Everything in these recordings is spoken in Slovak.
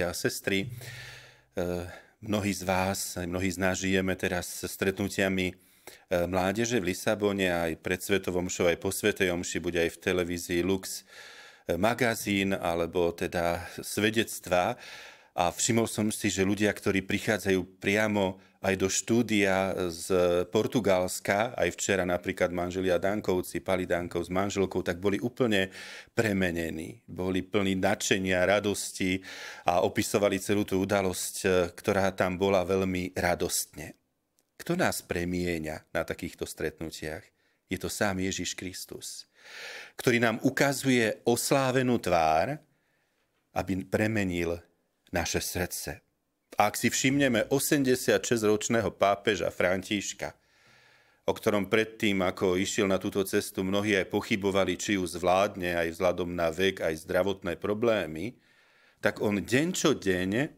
bratia a sestry. E, mnohí z vás, mnohí z nás žijeme teraz stretnutiami e, mládeže v Lisabone, aj pred Svetovom šou, aj po Svetej Omši, bude aj v televízii Lux e, magazín, alebo teda svedectva. A všimol som si, že ľudia, ktorí prichádzajú priamo aj do štúdia z Portugalska, aj včera napríklad manželia Dankovci, Pali Dankov s manželkou, tak boli úplne premenení. Boli plní nadšenia, radosti a opisovali celú tú udalosť, eh, ktorá tam bola veľmi radostne. Kto nás premieňa na takýchto stretnutiach? Je to sám Ježiš Kristus, ktorý nám ukazuje oslávenú tvár, aby premenil naše srdce. A ak si všimneme 86-ročného pápeža Františka, o ktorom predtým, ako išiel na túto cestu, mnohí aj pochybovali, či ju zvládne aj vzhľadom na vek, aj zdravotné problémy, tak on deň čo deň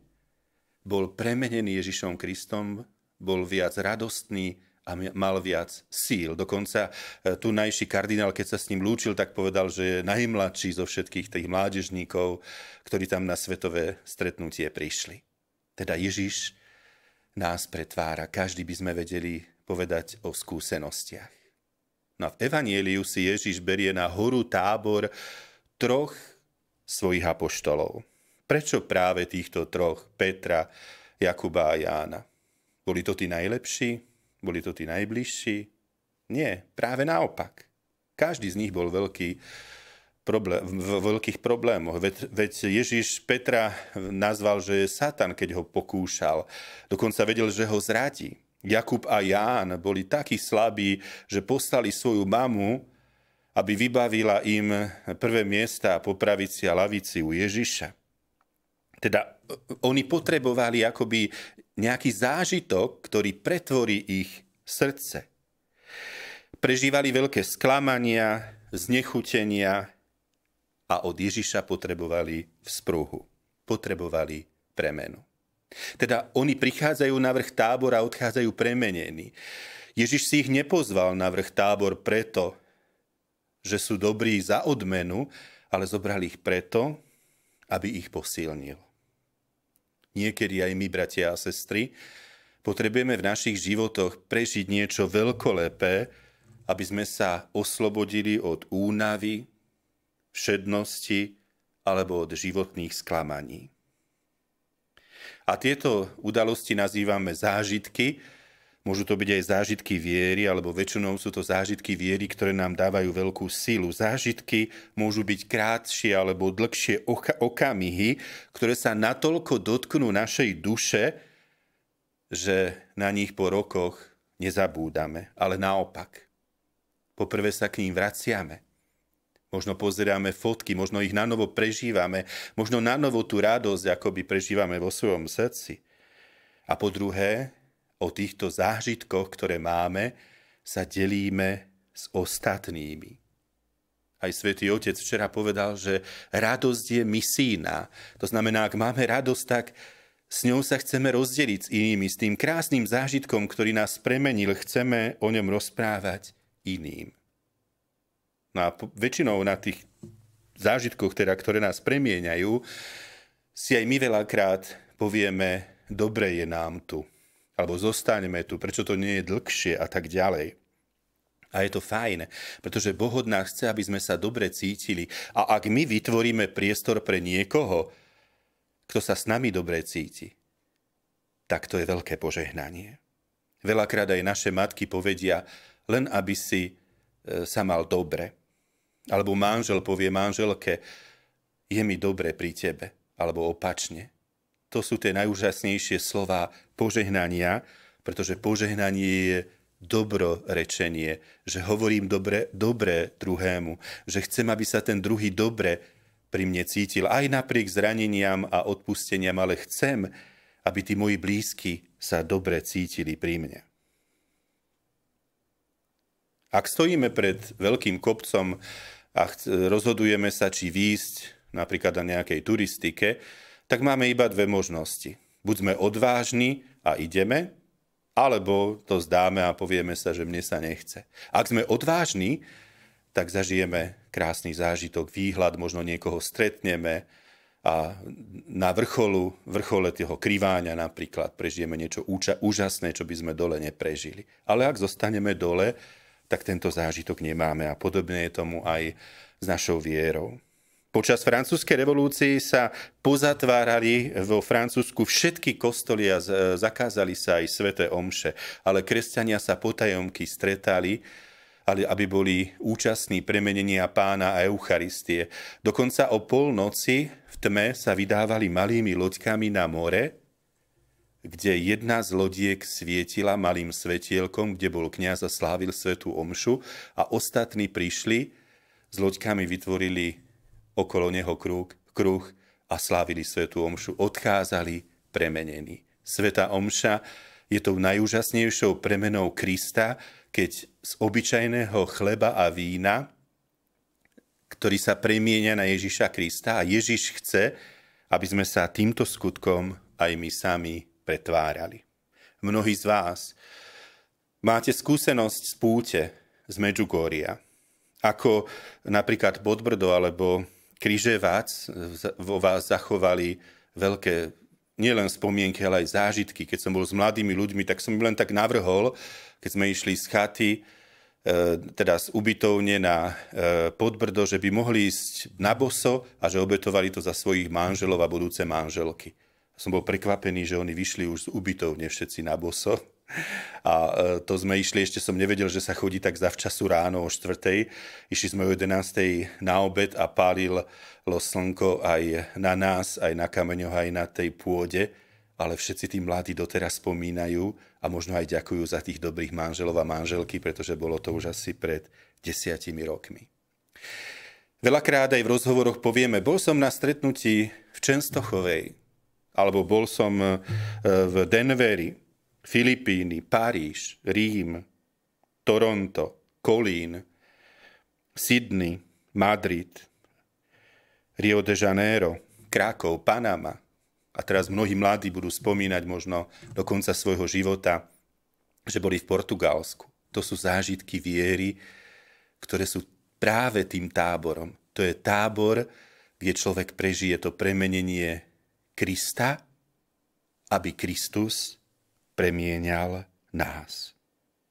bol premenený Ježišom Kristom, bol viac radostný a mal viac síl. Dokonca e, tu najší kardinál, keď sa s ním lúčil, tak povedal, že je najmladší zo všetkých tých mládežníkov, ktorí tam na svetové stretnutie prišli. Teda Ježiš nás pretvára. Každý by sme vedeli povedať o skúsenostiach. No a v Evanieliu si Ježiš berie na horu tábor troch svojich apoštolov. Prečo práve týchto troch, Petra, Jakuba a Jána? Boli to tí najlepší? Boli to tí najbližší? Nie, práve naopak. Každý z nich bol veľký problém, v veľkých problémoch. Veď, veď Ježiš Petra nazval, že je Satan, keď ho pokúšal. Dokonca vedel, že ho zradí. Jakub a Ján boli takí slabí, že poslali svoju mamu, aby vybavila im prvé miesta a popravici a lavici u Ježiša. Teda e, oni potrebovali akoby nejaký zážitok, ktorý pretvorí ich srdce. Prežívali veľké sklamania, znechutenia, a od Ježiša potrebovali vzpruhu, potrebovali premenu. Teda oni prichádzajú na vrch tábor a odchádzajú premenení. Ježiš si ich nepozval na vrch tábor preto, že sú dobrí za odmenu, ale zobrali ich preto, aby ich posilnil. Niekedy aj my, bratia a sestry, potrebujeme v našich životoch prežiť niečo veľkolepé, aby sme sa oslobodili od únavy, všednosti alebo od životných sklamaní. A tieto udalosti nazývame zážitky. Môžu to byť aj zážitky viery, alebo väčšinou sú to zážitky viery, ktoré nám dávajú veľkú silu. Zážitky môžu byť krátšie alebo dlhšie oka- okamihy, ktoré sa natoľko dotknú našej duše, že na nich po rokoch nezabúdame, ale naopak. Poprvé sa k ním vraciame Možno pozeráme fotky, možno ich nanovo prežívame, možno nanovo tú radosť by prežívame vo svojom srdci. A po druhé, o týchto zážitkoch, ktoré máme, sa delíme s ostatnými. Aj svätý Otec včera povedal, že radosť je misína. To znamená, ak máme radosť, tak s ňou sa chceme rozdeliť s inými, s tým krásnym zážitkom, ktorý nás premenil, chceme o ňom rozprávať iným. No a po, väčšinou na tých zážitkoch, teda, ktoré nás premieňajú, si aj my veľakrát povieme, dobre je nám tu, alebo zostaneme tu, prečo to nie je dlhšie a tak ďalej. A je to fajn, pretože Boh od nás chce, aby sme sa dobre cítili. A ak my vytvoríme priestor pre niekoho, kto sa s nami dobre cíti, tak to je veľké požehnanie. Veľakrát aj naše matky povedia, len aby si e, sa mal dobre. Alebo manžel povie manželke, je mi dobre pri tebe, alebo opačne. To sú tie najúžasnejšie slova požehnania, pretože požehnanie je rečenie, že hovorím dobre, dobre druhému, že chcem, aby sa ten druhý dobre pri mne cítil, aj napriek zraneniam a odpusteniam, ale chcem, aby tí moji blízky sa dobre cítili pri mne. Ak stojíme pred veľkým kopcom a rozhodujeme sa, či výjsť napríklad na nejakej turistike, tak máme iba dve možnosti. Buď sme odvážni a ideme, alebo to zdáme a povieme sa, že mne sa nechce. Ak sme odvážni, tak zažijeme krásny zážitok, výhľad, možno niekoho stretneme a na vrcholu, vrchole toho kriváňa napríklad prežijeme niečo úča, úžasné, čo by sme dole neprežili. Ale ak zostaneme dole, tak tento zážitok nemáme a podobne je tomu aj s našou vierou. Počas francúzskej revolúcie sa pozatvárali vo Francúzsku všetky kostoly a e, zakázali sa aj sveté omše, ale kresťania sa potajomky stretali, ale aby boli účastní premenenia pána a Eucharistie. Dokonca o polnoci v tme sa vydávali malými loďkami na more kde jedna z lodiek svietila malým svetielkom, kde bol kniaz a slávil svetú omšu a ostatní prišli, s loďkami vytvorili okolo neho kruh, kruh a slávili svetú omšu. Odchádzali premenení. Sveta omša je tou najúžasnejšou premenou Krista, keď z obyčajného chleba a vína, ktorý sa premienia na Ježiša Krista a Ježiš chce, aby sme sa týmto skutkom aj my sami pretvárali. Mnohí z vás máte skúsenosť z púte z Medžugória, ako napríklad Bodbrdo alebo Kryževac vo vás zachovali veľké nielen spomienky, ale aj zážitky. Keď som bol s mladými ľuďmi, tak som im len tak navrhol, keď sme išli z chaty, e, teda z ubytovne na e, Podbrdo, že by mohli ísť na boso a že obetovali to za svojich manželov a budúce manželky. Som bol prekvapený, že oni vyšli už z ubytovne všetci na boso. A e, to sme išli, ešte som nevedel, že sa chodí tak zavčasu ráno o 4. Išli sme o 11. na obed a pálilo slnko aj na nás, aj na kameňoch, aj na tej pôde. Ale všetci tí mladí doteraz spomínajú a možno aj ďakujú za tých dobrých manželov a manželky, pretože bolo to už asi pred desiatimi rokmi. Veľakrát aj v rozhovoroch povieme, bol som na stretnutí v Čenstochovej, alebo bol som e, v Denveri, Filipíny, Paríž, Rím, Toronto, Kolín, Sydney, Madrid, Rio de Janeiro, Krakov, Panama. A teraz mnohí mladí budú spomínať možno do konca svojho života, že boli v Portugalsku. To sú zážitky viery, ktoré sú práve tým táborom. To je tábor, kde človek prežije to premenenie Krista, aby Kristus premienial nás.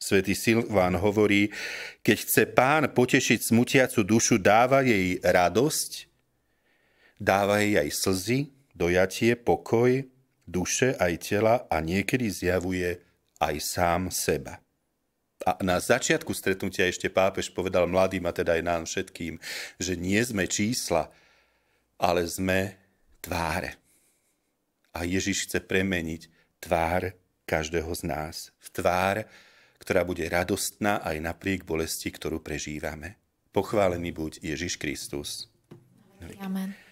Svetý Silván hovorí, keď chce pán potešiť smutiacu dušu, dáva jej radosť, dáva jej aj slzy, dojatie, pokoj, duše aj tela a niekedy zjavuje aj sám seba. A na začiatku stretnutia ešte pápež povedal mladým a teda aj nám všetkým, že nie sme čísla, ale sme tváre a Ježiš chce premeniť tvár každého z nás v tvár, ktorá bude radostná aj napriek bolesti, ktorú prežívame. Pochválený buď Ježiš Kristus. Amen.